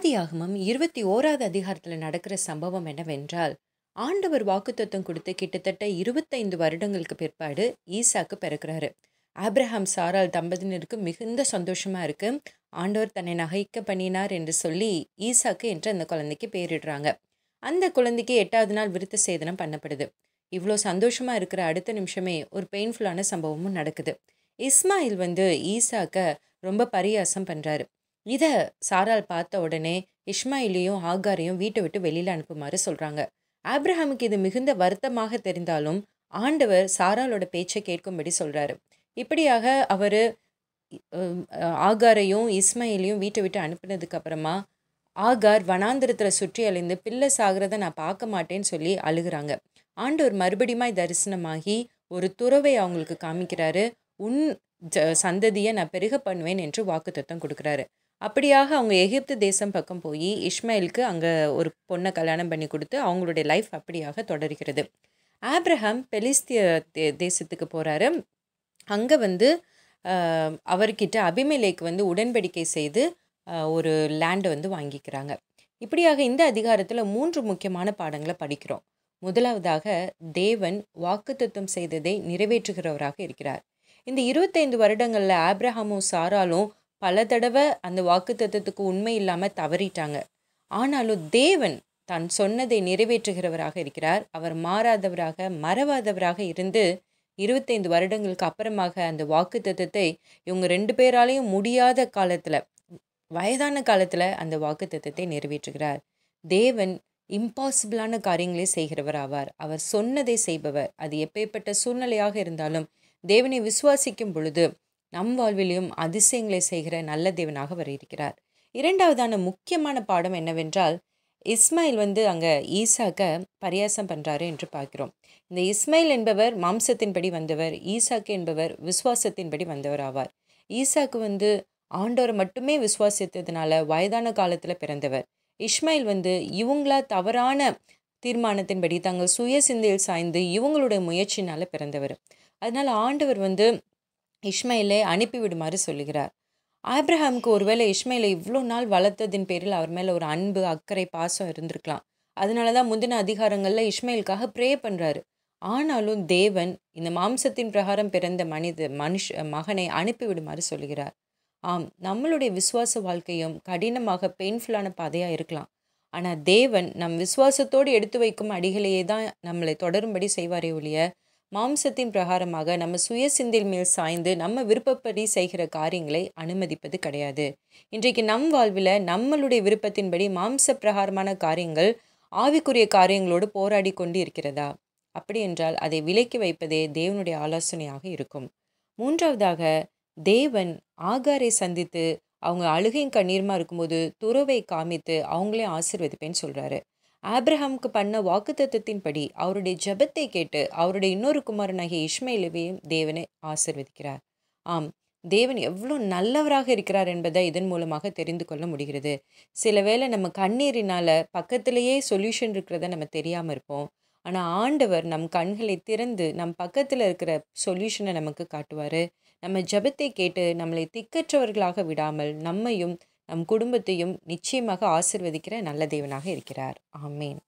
ஆதியாகமம் இருபத்தி ஓராவது அதிகாரத்தில் நடக்கிற சம்பவம் என்னவென்றால் ஆண்டவர் வாக்குத்தத்தம் கொடுத்து கிட்டத்தட்ட இருபத்தைந்து வருடங்களுக்கு பிற்பாடு ஈசாக்கு பிறக்கிறாரு ஆப்ரஹாம் சாரால் தம்பதியினருக்கு மிகுந்த சந்தோஷமாக இருக்குது ஆண்டவர் தன்னை நகைக்க பண்ணினார் என்று சொல்லி ஈசாக்கு என்று அந்த குழந்தைக்கு பேரிடுறாங்க அந்த குழந்தைக்கு எட்டாவது நாள் விருத்த சேதனம் பண்ணப்படுது இவ்வளோ சந்தோஷமாக இருக்கிற அடுத்த நிமிஷமே ஒரு பெயின்ஃபுல்லான சம்பவமும் நடக்குது இஸ்மாயில் வந்து ஈசாக்க ரொம்ப பரியாசம் பண்ணுறாரு இதை சாரால் பார்த்த உடனே இஸ்மாயிலையும் ஆகாரையும் வீட்டை விட்டு வெளியில் அனுப்புமாறு சொல்கிறாங்க ஆப்ரஹாமுக்கு இது மிகுந்த வருத்தமாக தெரிந்தாலும் ஆண்டவர் சாராலோட பேச்சை கேட்கும்படி சொல்கிறாரு இப்படியாக அவர் ஆகாரையும் இஸ்மாயிலையும் வீட்டை விட்டு அனுப்பினதுக்கு அப்புறமா ஆகார் வனாந்திரத்தில் சுற்றி அழிந்து பிள்ளை சாகிறத நான் பார்க்க மாட்டேன்னு சொல்லி அழுகிறாங்க ஆண்டவர் மறுபடியுமாய் தரிசனமாகி ஒரு துறவை அவங்களுக்கு காமிக்கிறாரு உன் சந்ததியை நான் பெருக பண்ணுவேன் என்று வாக்குத்தத்தம் கொடுக்குறாரு அப்படியாக அவங்க எகிப்து தேசம் பக்கம் போய் இஷ்மாயிலுக்கு அங்கே ஒரு பொண்ணை கல்யாணம் பண்ணி கொடுத்து அவங்களுடைய லைஃப் அப்படியாக தொடர்கிறது ஆப்ரஹாம் பெலிஸ்திய தே தேசத்துக்கு போகிறாரு அங்கே வந்து அவர்கிட்ட அபிமலேக்கு வந்து உடன்படிக்கை செய்து ஒரு லேண்டை வந்து வாங்கிக்கிறாங்க இப்படியாக இந்த அதிகாரத்தில் மூன்று முக்கியமான பாடங்களை படிக்கிறோம் முதலாவதாக தேவன் வாக்குத்தத்தம் செய்ததை நிறைவேற்றுகிறவராக இருக்கிறார் இந்த இருபத்தைந்து வருடங்களில் ஆப்ரஹாமும் சாராலும் பல தடவை அந்த வாக்கு தத்துவத்துக்கு உண்மை இல்லாமல் தவறிட்டாங்க ஆனாலும் தேவன் தான் சொன்னதை நிறைவேற்றுகிறவராக இருக்கிறார் அவர் மாறாதவராக மறவாதவராக இருந்து இருபத்தைந்து வருடங்களுக்கு அப்புறமாக அந்த வாக்கு தத்துவத்தை இவங்க ரெண்டு பேராலையும் முடியாத காலத்தில் வயதான காலத்தில் அந்த வாக்கு தத்துவத்தை நிறைவேற்றுகிறார் தேவன் இம்பாசிபிளான காரியங்களை செய்கிறவர் ஆவார் அவர் சொன்னதை செய்பவர் அது எப்பேற்பட்ட சூழ்நிலையாக இருந்தாலும் தேவனை விசுவாசிக்கும் பொழுது நம் வாழ்விலையும் அதிசயங்களை செய்கிற நல்ல தேவனாக அவர் இருக்கிறார் இரண்டாவதான முக்கியமான பாடம் என்னவென்றால் இஸ்மாயில் வந்து அங்கே ஈசாக்க பரியாசம் பண்ணுறாரு என்று பார்க்கிறோம் இந்த இஸ்மாயில் என்பவர் மாம்சத்தின்படி வந்தவர் ஈசாக்கு என்பவர் விசுவாசத்தின்படி வந்தவர் ஆவார் ஈசாக்கு வந்து ஆண்டவர் மட்டுமே விசுவாசித்ததுனால வயதான காலத்தில் பிறந்தவர் இஸ்மாயில் வந்து இவங்களா தவறான தீர்மானத்தின்படி தங்கள் சுய சிந்தையில் சாய்ந்து இவங்களுடைய முயற்சினால் பிறந்தவர் அதனால் ஆண்டவர் வந்து இஷ்மையிலே அனுப்பிவிடுமாறு சொல்லுகிறார் ஆப்ரஹாமுக்கு ஒருவேளை இஷ்மையில இவ்வளோ நாள் வளர்த்ததின் பேரில் அவர் மேலே ஒரு அன்பு அக்கறை பாசம் இருந்திருக்கலாம் அதனால தான் முந்தின அதிகாரங்களில் இஷ்மையிலுக்காக ப்ரே பண்ணுறாரு ஆனாலும் தேவன் இந்த மாம்சத்தின் பிரகாரம் பிறந்த மனித மனுஷ மகனை அனுப்பிவிடுமாறு சொல்கிறார் ஆம் நம்மளுடைய விசுவாச வாழ்க்கையும் கடினமாக பெயின்ஃபுல்லான பாதையாக இருக்கலாம் ஆனால் தேவன் நம் விசுவாசத்தோடு எடுத்து வைக்கும் அடிகளையே தான் நம்மளை தொடரும்படி செய்வாரே ஒழிய மாம்சத்தின் பிரகாரமாக நம்ம சுய சிந்தில் மேல் சாய்ந்து நம்ம விருப்பப்படி செய்கிற காரியங்களை அனுமதிப்பது கிடையாது இன்றைக்கு நம் வாழ்வில் நம்மளுடைய விருப்பத்தின்படி மாம்ச பிரகாரமான காரியங்கள் ஆவிக்குரிய காரியங்களோடு போராடி கொண்டு இருக்கிறதா அப்படி என்றால் அதை விலக்கி வைப்பதே தேவனுடைய ஆலோசனையாக இருக்கும் மூன்றாவதாக தேவன் ஆகாரை சந்தித்து அவங்க அழுகையும் கண்ணீர்மா இருக்கும்போது துறவை காமித்து அவங்களே ஆசிர்வதிப்பேன்னு சொல்கிறாரு ஆப்ரஹாமுக்கு பண்ண வாக்குத்தத்தின்படி அவருடைய ஜபத்தை கேட்டு அவருடைய இன்னொரு குமாரனாகிய இஷ்மையிலவையும் தேவனை ஆசிர்வதிக்கிறார் ஆம் தேவன் எவ்வளோ நல்லவராக இருக்கிறார் என்பதை இதன் மூலமாக தெரிந்து கொள்ள முடிகிறது சில வேளை நம்ம கண்ணீரினால் பக்கத்திலேயே சொல்யூஷன் இருக்கிறத நம்ம தெரியாமல் இருப்போம் ஆனால் ஆண்டவர் நம் கண்களை திறந்து நம் பக்கத்தில் இருக்கிற சொல்யூஷனை நமக்கு காட்டுவார் நம்ம ஜபத்தை கேட்டு நம்மளை திக்கற்றவர்களாக விடாமல் நம்மையும் நம் குடும்பத்தையும் நிச்சயமாக ஆசிர்வதிக்கிற நல்ல தேவனாக இருக்கிறார் ஆமேன்